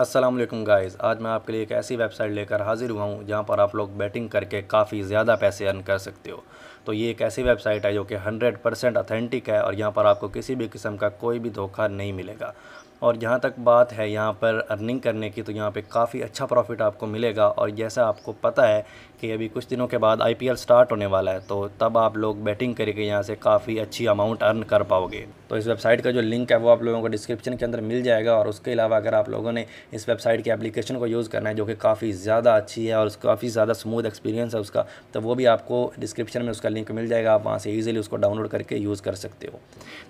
अस्सलाम वालेकुम गाइस आज मैं आपके लिए एक ऐसी वेबसाइट लेकर हाजिर हुआ हूँ जहाँ पर आप लोग बैटिंग करके काफ़ी ज़्यादा पैसे अर्न कर सकते हो तो ये एक ऐसी वेबसाइट है जो कि 100 परसेंट अथेंटिक है और यहाँ पर आपको किसी भी किस्म का कोई भी धोखा नहीं मिलेगा और जहाँ तक बात है यहाँ पर अर्निंग करने की तो यहाँ पे काफ़ी अच्छा प्रॉफिट आपको मिलेगा और जैसा आपको पता है कि अभी कुछ दिनों के बाद आईपीएल स्टार्ट होने वाला है तो तब आप लोग बैटिंग करके यहाँ से काफ़ी अच्छी अमाउंट अर्न कर पाओगे तो इस वेबसाइट का जो लिंक है वो आप लोगों को डिस्क्रिप्शन के अंदर मिल जाएगा और उसके अलावा अगर आप लोगों ने इस वेबसाइट की एप्लीकेशन को यूज़ करना है जो कि काफ़ी ज़्यादा अच्छी है और काफ़ी ज़्यादा स्मूथ एक्सपीरियंस है उसका तो वो भी आपको डिस्क्रिप्शन में उसका लिंक मिल जाएगा आप वहाँ से ईजिली उसको डाउनलोड करके यूज़ कर सकते हो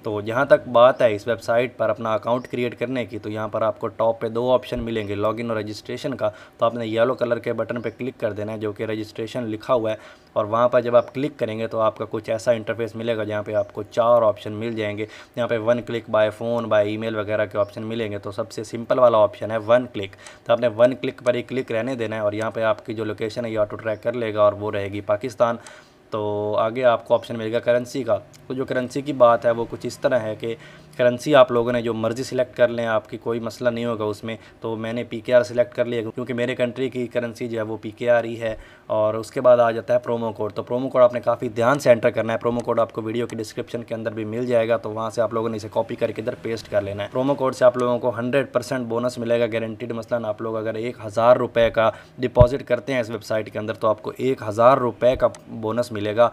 तो जहाँ तक बात है इस वेबसाइट पर अपना अकाउंट क्रिएट करने की तो यहाँ पर आपको टॉप पर दो ऑप्शन मिलेंगे लॉग और रजिस्ट्रेशन का तो आपने येलो कलर के बटन पर क्लिक कर देना है जो कि रजिस्ट्रेशन लिखा हुआ है और वहाँ पर जब आप क्लिक करेंगे तो आपका कुछ ऐसा इंटरफेस मिलेगा जहाँ पे आपको चार ऑप्शन मिल जाएंगे यहाँ पे one click by phone by email वगैरह के ऑप्शन मिलेंगे तो सबसे सिंपल वाला ऑप्शन है वन क्लिक तो आपने वन क्लिक पर ही क्लिक रहने देना है और यहाँ पर आपकी जो लोकेशन है ये ऑटो ट्रैक कर लेगा और वो रहेगी पाकिस्तान तो आगे आपको ऑप्शन मिलेगा करेंसी का तो जो करेंसी की बात है वो कुछ इस तरह है कि करेंसी आप लोगों ने जो मर्ज़ी सिलेक्ट कर लें आपकी कोई मसला नहीं होगा उसमें तो मैंने पी के आर सिलेक्ट कर लिया क्योंकि मेरे कंट्री की करेंसी जो है वो पी के आर ही है और उसके बाद आ जाता है प्रोमो कोड तो प्रोमो कोड आपने काफ़ी ध्यान से एंटर करना है प्रोमो कोड आपको वीडियो के डिस्क्रिप्शन के अंदर भी मिल जाएगा तो वहाँ से आप लोगों ने इसे कॉपी करके इधर पेस्ट कर लेना है प्रोमो कोड से आप लोगों को हंड्रेड परसेंट बोनस मिलेगा गारंटीड मसला आप लोग अगर एक हज़ार रुपये का डिपॉजिट करते हैं इस वेबसाइट के अंदर तो आपको एक हज़ार रुपये का बोनस मिलेगा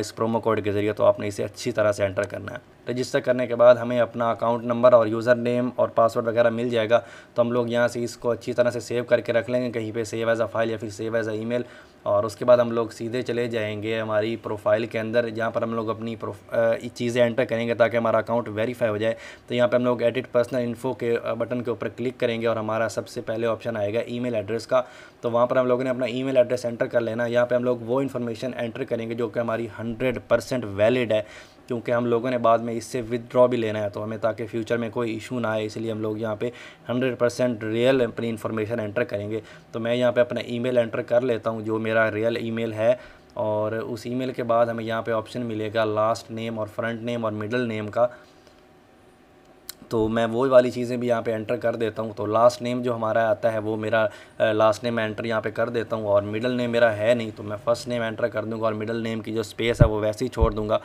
इस प्रोमो कोड के ज़रिए तो आपने इसे अच्छी तरह से एंटर करना है रजिस्टर करने के बाद हमें हमें अपना अकाउंट नंबर और यूज़र नेम और पासवर्ड वगैरह मिल जाएगा तो हम लोग यहाँ से इसको अच्छी तरह से सेव करके रख लेंगे कहीं पे सेव एज़ अ फाइल या फिर सेव एज़ अ ईमेल और उसके बाद हम लोग सीधे चले जाएंगे हमारी प्रोफाइल के अंदर जहाँ पर हम लोग अपनी चीज़ें एंटर करेंगे ताकि हमारा अकाउंट वेरीफाई हो जाए तो यहाँ पर हम लोग एडिट पर्सनल इन्फो के बटन के ऊपर क्लिक करेंगे और हमारा सबसे पहले ऑप्शन आएगा ईमेल एड्रेस का तो वहाँ पर हम लोगों ने अपना ईमेल एड्रेस एंटर कर लेना यहाँ पर हम लोग वो इन्फॉर्मेशन एंटर करेंगे जो कि हमारी हंड्रेड वैलिड है क्योंकि हम लोगों ने बाद में इससे विदड्रॉ भी लेना है तो हमें ताकि फ्यूचर में कोई इशू ना आए इसलिए हम लोग यहाँ पे 100 परसेंट रियल अपनी इन्फॉर्मेशन एंटर करेंगे तो मैं यहाँ पे अपना ईमेल एंटर कर लेता हूँ जो मेरा रियल ईमेल है और उस ईमेल के बाद हमें यहाँ पे ऑप्शन मिलेगा लास्ट नेम और फ्रंट नेम और मिडल नेम का तो मैं वो वाली चीज़ें भी यहाँ पे एंटर कर देता हूँ तो लास्ट नेम जो हमारा आता है वो मेरा लास्ट नेम एंटर यहाँ पे कर देता हूँ और मिडल नेम मेरा है नहीं तो मैं फ़र्स्ट नेम एंटर कर दूँगा और मिडल नेम की जो स्पेस है वो वैसे ही छोड़ दूँगा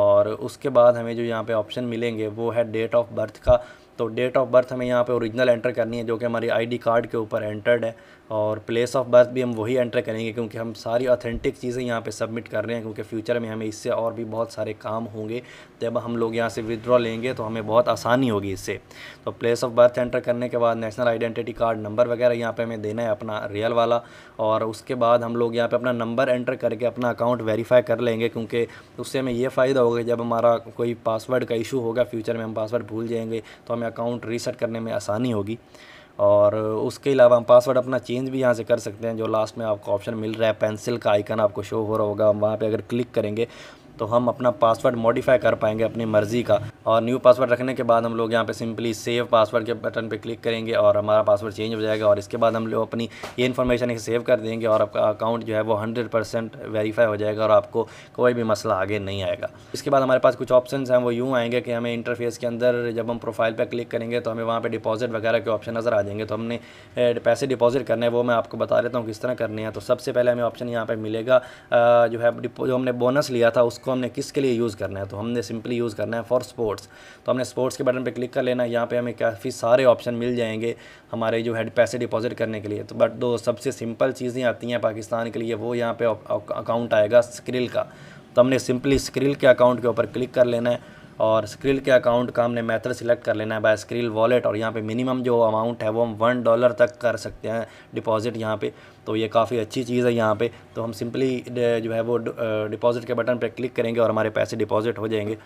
और उसके बाद हमें जो यहाँ पे ऑप्शन मिलेंगे वो है डेट ऑफ बर्थ का तो डेट ऑफ बर्थ हमें यहाँ पे ओरिजिनल एंटर करनी है जो कि हमारी आईडी कार्ड के ऊपर एंटर्ड है और प्लेस ऑफ बर्थ भी हम वही एंटर करेंगे क्योंकि हम सारी ऑथेंटिक चीज़ें यहाँ पे सबमिट कर रहे हैं क्योंकि फ्यूचर में हमें इससे और भी बहुत सारे काम होंगे जब हम लोग यहाँ से विदड्रॉ लेंगे तो हमें बहुत आसानी होगी इससे तो प्लेस ऑफ बर्थ एंटर करने के बाद नेशनल आइडेंटिटी कार्ड नंबर वगैरह यहाँ पर हमें देना है अपना रियल वाला और उसके बाद हम लोग यहाँ पर अपना नंबर एंटर करके अपना अकाउंट वेरीफाई कर लेंगे क्योंकि उससे हमें यह फ़ायदा होगा जब हमारा कोई पासवर्ड का इशू होगा फ्यूचर में हम पासवर्ड भूल जाएंगे तो हमें अकाउंट रीसेट करने में आसानी होगी और उसके अलावा हम पासवर्ड अपना चेंज भी यहाँ से कर सकते हैं जो लास्ट में आपको ऑप्शन मिल रहा है पेंसिल का आइकन आपको शो हो रहा होगा हम वहाँ पर अगर क्लिक करेंगे तो हम अपना पासवर्ड मॉडिफाई कर पाएंगे अपनी मर्ज़ी का और न्यू पासवर्ड रखने के बाद हम लोग यहाँ पे सिंपली सेव पासवर्ड के बटन पे क्लिक करेंगे और हमारा पासवर्ड चेंज हो जाएगा और इसके बाद हम लोग अपनी ये इन्फॉर्मेशन सेव कर देंगे और आपका अकाउंट जो है वो हंड्रेड परसेंट वेरीफाई हो जाएगा और आपको कोई भी मसला आगे नहीं आएगा इसके बाद हमारे पास कुछ ऑप्शन हैं वो यूँ आएंगे कि हमें इंटरफेस के अंदर जब हम प्रोफाइल पर क्लिक करेंगे तो हमें वहाँ पर डिपॉजिट वगैरह के ऑप्शन नज़र आ जाएंगे तो हमने पैसे डिपॉजिट करने हैं वो मैं आपको बता देता हूँ किस तरह करने हैं तो सबसे पहले हमें ऑप्शन यहाँ पर मिलेगा जो है जो हमने बोनस लिया था उसको हमने किसके लिए यूज़ करना है तो हमने सिंपली यूज़ करना है फॉर स्पोर्ट्स तो हमने स्पोर्ट्स के बटन पर क्लिक कर लेना यहाँ पर हमें काफ़ी सारे ऑप्शन मिल जाएंगे हमारे जो है पैसे डिपॉजिट करने के लिए तो बट दो सबसे सिंपल चीज़ें आती हैं पाकिस्तान के लिए वो यहाँ पर अकाउंट आएगा स्क्रिल का तो हमने सिंपली स्क्रिल के अकाउंट के ऊपर क्लिक कर लेना है और स्क्रिल के अकाउंट का हमने मेथड सिलेक्ट कर लेना है बाय स्क्रिल वॉलेट और यहाँ पे मिनिमम जो अमाउंट है वो हम वन डॉलर तक कर सकते हैं डिपॉजिट यहाँ पे तो ये काफ़ी अच्छी चीज़ है यहाँ पे तो हम सिंपली जो है वो डिपॉजिट के बटन पर क्लिक करेंगे और हमारे पैसे डिपॉजिट हो जाएंगे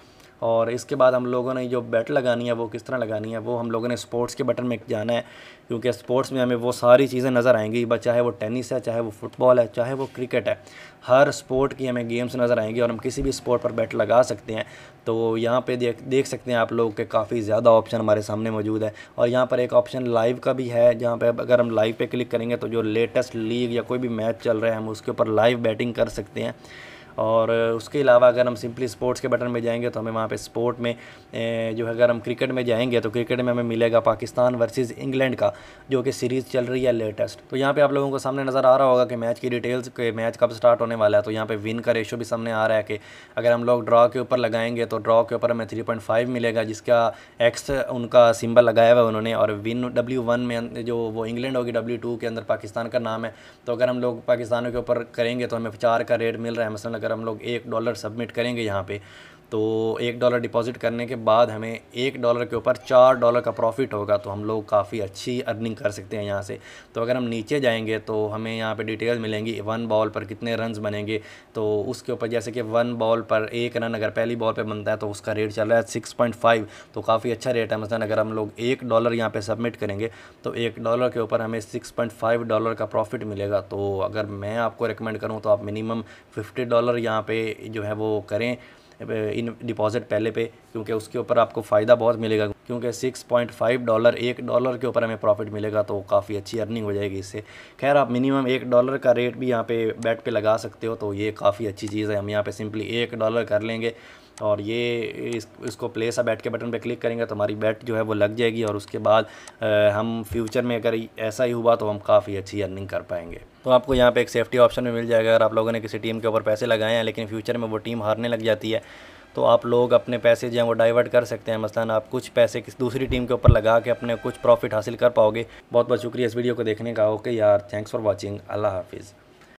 और इसके बाद हम लोगों ने जो बेट लगानी है वो किस तरह लगानी है वो हम लोगों ने स्पोर्ट्स के बटन में जाना है क्योंकि स्पोर्ट्स में हमें वो सारी चीज़ें नज़र आएंगी चाहे वो टेनिस है चाहे वो फुटबॉल है चाहे वो क्रिकेट है हर स्पोर्ट की हमें गेम्स नज़र आएंगी और हम किसी भी स्पोर्ट पर बैट लगा सकते हैं तो यहाँ पे देख देख सकते हैं आप लोग के काफ़ी ज़्यादा ऑप्शन हमारे सामने मौजूद है और यहाँ पर एक ऑप्शन लाइव का भी है जहाँ पे अगर हम लाइव पे क्लिक करेंगे तो जो लेटेस्ट लीग या कोई भी मैच चल रहा है हम उसके ऊपर लाइव बैटिंग कर सकते हैं और उसके अलावा अगर हम सिंपली स्पोर्ट्स के बटन में जाएंगे तो हमें वहाँ पे स्पोर्ट में जो है अगर हम क्रिकेट में जाएंगे तो क्रिकेट में हमें मिलेगा पाकिस्तान वर्सेस इंग्लैंड का जो कि सीरीज़ चल रही है लेटेस्ट तो यहाँ पे आप लोगों को सामने नज़र आ रहा होगा कि मैच की डिटेल्स के मैच कब स्टार्ट होने वाला है तो यहाँ पर विन का रेशो भी सामने आ रहा है कि अगर हम लोग ड्रॉ के ऊपर लगाएंगे तो ड्रॉ के ऊपर हमें थ्री पॉइंट फाइव मिलेगा जिसका एक्स उनका सिम्बल लगाया हुआ है उन्होंने और विन डब्ल्यू वन में अं, जो वो इंग्लैंड होगी डब्ल्यू टू के अंदर पाकिस्तान का नाम है तो अगर हम लोग पाकिस्तानों के ऊपर करेंगे तो हमें चार का रेट मिल रहा है मसलन अगर हम लोग एक डॉलर सबमिट करेंगे यहाँ पे तो एक डॉलर डिपॉज़िट करने के बाद हमें एक डॉलर के ऊपर चार डॉलर का प्रॉफिट होगा तो हम लोग काफ़ी अच्छी अर्निंग कर सकते हैं यहाँ से तो अगर हम नीचे जाएंगे तो हमें यहाँ पे डिटेल मिलेंगी वन बॉल पर कितने रन बनेंगे तो उसके ऊपर जैसे कि वन बॉल पर एक रन अगर पहली बॉल पर बनता है तो उसका रेट चल रहा है सिक्स पॉइंट फाइव तो काफ़ी अच्छा रेट है मसलन अगर हम लोग एक डॉलर यहाँ पर सबमिट करेंगे तो एक डॉलर के ऊपर हमें सिक्स पॉइंट फाइव डॉलर का प्रॉफिट मिलेगा तो अगर मैं आपको रिकमेंड करूँ तो आप मिनिमम फिफ्टी डॉलर यहाँ पर जो है वो करें इन डिपॉजिट पहले पे क्योंकि उसके ऊपर आपको फ़ायदा बहुत मिलेगा क्योंकि 6.5 डॉलर एक डॉलर के ऊपर हमें प्रॉफिट मिलेगा तो काफ़ी अच्छी अर्निंग हो जाएगी इससे खैर आप मिनिमम एक डॉलर का रेट भी यहाँ पे बैट पे लगा सकते हो तो ये काफ़ी अच्छी चीज़ है हम यहाँ पे सिंपली एक डॉलर कर लेंगे और ये इस इसको प्लेस बैट के बटन पे क्लिक करेंगे तो हमारी बैट जो है वो लग जाएगी और उसके बाद हम फ्यूचर में अगर ऐसा ही हुआ तो हम काफ़ी अच्छी अर्निंग कर पाएंगे तो आपको यहाँ पे एक सेफ्टी ऑप्शन भी मिल जाएगा अगर आप लोगों ने किसी टीम के ऊपर पैसे लगाए हैं लेकिन फ्यूचर में वो टीम हारने लग जाती है तो आप लोग अपने पैसे जो हैं वो डाइवर्ट कर सकते हैं मसलन आप कुछ पैसे किसी दूसरी टीम के ऊपर लगा के अपने कुछ प्रॉफिट हासिल कर पाओगे बहुत बहुत शुक्रिया इस वीडियो को देखने का ओके यार थैंक्स फॉर वॉचिंग अल्लाह हाफिज़